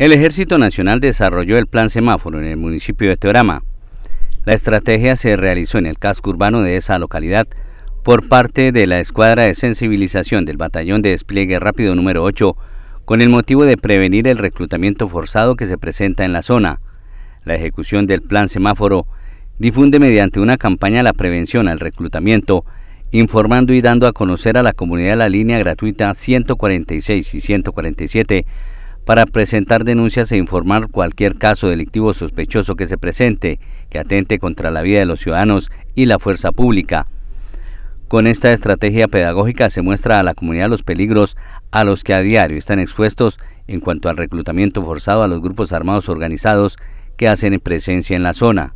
El Ejército Nacional desarrolló el plan semáforo en el municipio de Teorama. La estrategia se realizó en el casco urbano de esa localidad por parte de la Escuadra de Sensibilización del Batallón de Despliegue Rápido número 8 con el motivo de prevenir el reclutamiento forzado que se presenta en la zona. La ejecución del plan semáforo difunde mediante una campaña la prevención al reclutamiento, informando y dando a conocer a la comunidad la línea gratuita 146 y 147 para presentar denuncias e informar cualquier caso delictivo sospechoso que se presente, que atente contra la vida de los ciudadanos y la fuerza pública. Con esta estrategia pedagógica se muestra a la comunidad los peligros a los que a diario están expuestos en cuanto al reclutamiento forzado a los grupos armados organizados que hacen presencia en la zona.